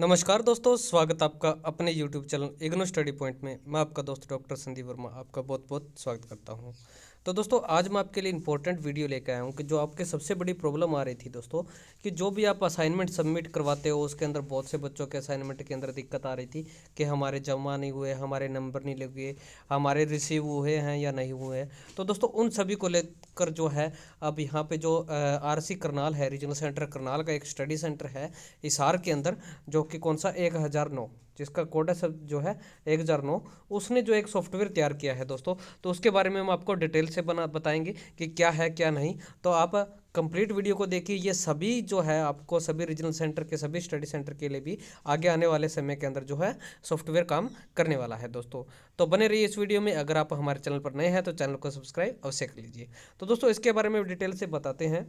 नमस्कार दोस्तों स्वागत आपका अपने YouTube channel IGNOU study point में मैं आपका दोस्त डॉक्टर संदीप वर्मा आपका बहुत बहुत स्वागत करता हूँ तो दोस्तों आज मैं आपके लिए इंपॉर्टेंट वीडियो लेकर आया हूँ कि जो आपके सबसे बड़ी प्रॉब्लम आ रही थी दोस्तों कि जो भी आप असाइनमेंट सबमिट करवाते हो उसके अंदर बहुत से बच्चों के असाइनमेंट के अंदर दिक्कत आ रही थी कि हमारे जमा नहीं हुए हमारे नंबर नहीं लगे हमारे रिसीव हुए हैं या नहीं हुए हैं तो दोस्तों उन सभी को लेकर जो है अब यहाँ पर जो आर सी करनाल है रीजनल सेंटर करनाल का एक स्टडी सेंटर है इसार के अंदर जो कि कौन सा एक हज़ार नौ जिसका कोड है सब जो है एक हज़ार नौ उसने जो एक सॉफ्टवेयर तैयार किया है दोस्तों तो उसके बारे में हम आपको डिटेल से बना बताएंगे कि क्या है क्या नहीं तो आप कंप्लीट वीडियो को देखिए ये सभी जो है आपको सभी रीजनल सेंटर के सभी स्टडी सेंटर के लिए भी आगे आने वाले समय के अंदर जो है सॉफ्टवेयर काम करने वाला है दोस्तों तो बने रहिए इस वीडियो में अगर आप हमारे चैनल पर नए हैं तो चैनल को सब्सक्राइब अवश्य कर लीजिए तो दोस्तों इसके बारे में डिटेल से बताते हैं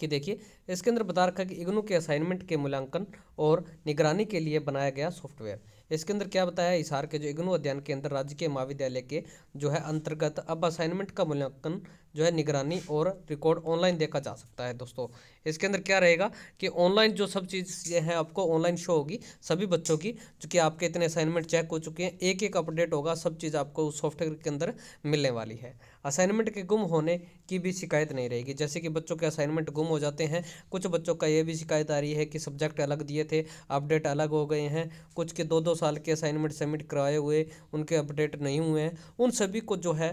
कि देखिए इसके अंदर बता रखा कि इग्नू के असाइनमेंट के मूल्यांकन और निगरानी के लिए बनाया गया सॉफ्टवेयर इसके अंदर क्या बताया इसार के जो इग्नू अध्ययन के अंदर राज्य के महाविद्यालय के जो है अंतर्गत अब असाइनमेंट का मूल्यांकन जो है निगरानी और रिकॉर्ड ऑनलाइन देखा जा सकता है दोस्तों इसके अंदर क्या रहेगा कि ऑनलाइन जो सब चीज़ ये हैं आपको ऑनलाइन शो होगी सभी बच्चों की चूँकि आपके इतने असाइनमेंट चेक हो चुके हैं एक एक अपडेट होगा सब चीज़ आपको उस सॉफ्टवेयर के अंदर मिलने वाली है असाइनमेंट के गुम होने की भी शिकायत नहीं रहेगी जैसे कि बच्चों के असाइनमेंट गुम हो जाते हैं कुछ बच्चों का ये भी शिकायत आ रही है कि सब्जेक्ट अलग दिए थे अपडेट अलग हो गए हैं कुछ के दो दो साल के असाइनमेंट सबमिट कराए हुए उनके अपडेट नहीं हुए हैं उन सभी को जो है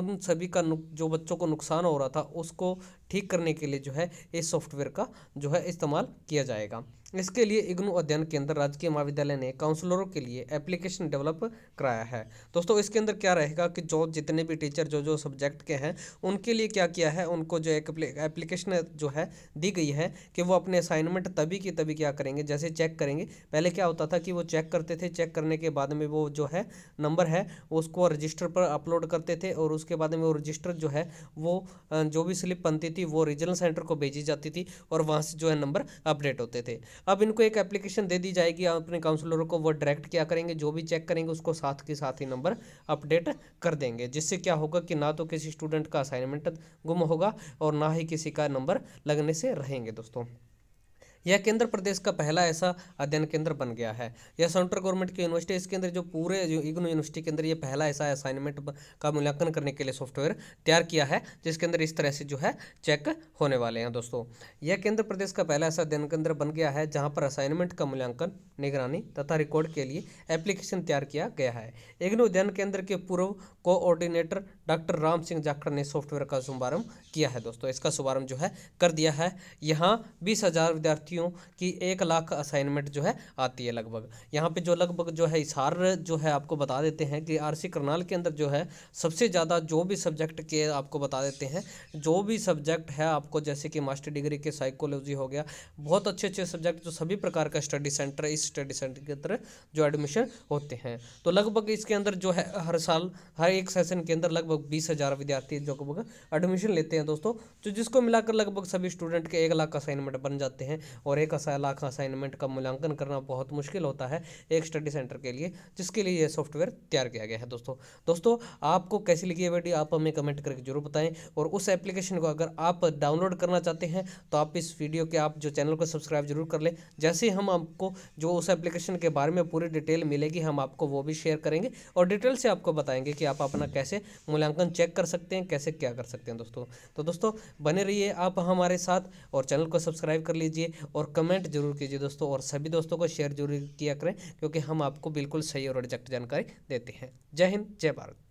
उन सभी का जो बच्चों को नुकसान हो रहा था उसको ठीक करने के लिए जो है इस सॉफ्टवेयर का जो है इस्तेमाल किया जाएगा इसके लिए इग्नू अध्ययन केंद्र राजकीय महाविद्यालय ने काउंसलरों के लिए एप्लीकेशन डेवलप कराया है दोस्तों इसके अंदर क्या रहेगा कि जो जितने भी टीचर जो जो सब्जेक्ट के हैं उनके लिए क्या किया है उनको जो एक एप्लीकेशन जो है दी गई है कि वो अपने असाइनमेंट तभी की तभी क्या करेंगे जैसे चेक करेंगे पहले क्या होता था कि वो चेक करते थे चेक करने के बाद में वो जो है नंबर है उसको रजिस्टर पर अपलोड करते थे और उसके बाद में वो रजिस्टर जो है वो जो भी स्लिप बनती थी वो रीजनल सेंटर को भेजी जाती थी और वहाँ से जो है नंबर अपडेट होते थे अब इनको एक एप्लीकेशन दे दी जाएगी अपने काउंसलरों को वो डायरेक्ट क्या करेंगे जो भी चेक करेंगे उसको साथ के साथ ही नंबर अपडेट कर देंगे जिससे क्या होगा कि ना तो किसी स्टूडेंट का असाइनमेंट गुम होगा और ना ही किसी का नंबर लगने से रहेंगे दोस्तों यह केंद्र प्रदेश का पहला ऐसा अध्ययन केंद्र बन गया है यह सेंट्रल गवर्नमेंट की यूनिवर्सिटी इसके अंदर जो पूरे इग्नू यूनिवर्सिटी के अंदर यह पहला ऐसा असाइनमेंट का मूल्यांकन करने के लिए सॉफ्टवेयर तैयार किया है जिसके अंदर इस तरह से जो है चेक होने वाले हैं दोस्तों यह केंद्र प्रदेश का पहला ऐसा अध्ययन केंद्र बन गया है जहाँ पर असाइनमेंट का मूल्यांकन निगरानी तथा रिकॉर्ड के लिए एप्लीकेशन तैयार किया गया है इग्नू अध्ययन केंद्र के पूर्व कोऑर्डिनेटर डॉक्टर राम सिंह जाखड़ ने सॉफ्टवेयर का शुभारंभ किया है दोस्तों इसका शुभारंभ जो है कर दिया है यहाँ बीस विद्यार्थी क्यों कि एक लाख असाइनमेंट जो है आती है लगभग यहाँ पे जो लगभग जो है इशार जो है आपको बता देते हैं कि आरसी करनाल के अंदर जो है सबसे ज़्यादा जो भी सब्जेक्ट के आपको बता देते हैं जो भी सब्जेक्ट है आपको जैसे कि मास्टर डिग्री के साइकोलॉजी हो गया बहुत अच्छे अच्छे सब्जेक्ट जो सभी प्रकार का स्टडी सेंटर इस स्टडी सेंटर के अंदर जो एडमिशन होते हैं तो लगभग इसके अंदर जो है हर साल हर एक सेशन के अंदर लगभग बीस हज़ार विद्यार्थी जो एडमिशन लेते हैं दोस्तों तो जिसको मिलाकर लगभग सभी स्टूडेंट के एक लाख असाइनमेंट बन जाते हैं और एक लाख असाइनमेंट का मूल्यांकन करना बहुत मुश्किल होता है एक स्टडी सेंटर के लिए जिसके लिए यह सॉफ्टवेयर तैयार किया गया है दोस्तों दोस्तों आपको कैसी लगी है वीडियो आप हमें कमेंट करके जरूर बताएं और उस एप्लीकेशन को अगर आप डाउनलोड करना चाहते हैं तो आप इस वीडियो के आप जो चैनल को सब्सक्राइब जरूर कर लें जैसे हम आपको जो उस एप्लीकेशन के बारे में पूरी डिटेल मिलेगी हम आपको वो भी शेयर करेंगे और डिटेल से आपको बताएंगे कि आप अपना कैसे मूल्यांकन चेक कर सकते हैं कैसे क्या कर सकते हैं दोस्तों तो दोस्तों बने रहिए आप हमारे साथ और चैनल को सब्सक्राइब कर लीजिए और कमेंट जरूर कीजिए दोस्तों और सभी दोस्तों को शेयर जरूर किया करें क्योंकि हम आपको बिल्कुल सही और एग्जैक्ट जानकारी देते हैं जय हिंद जय भारत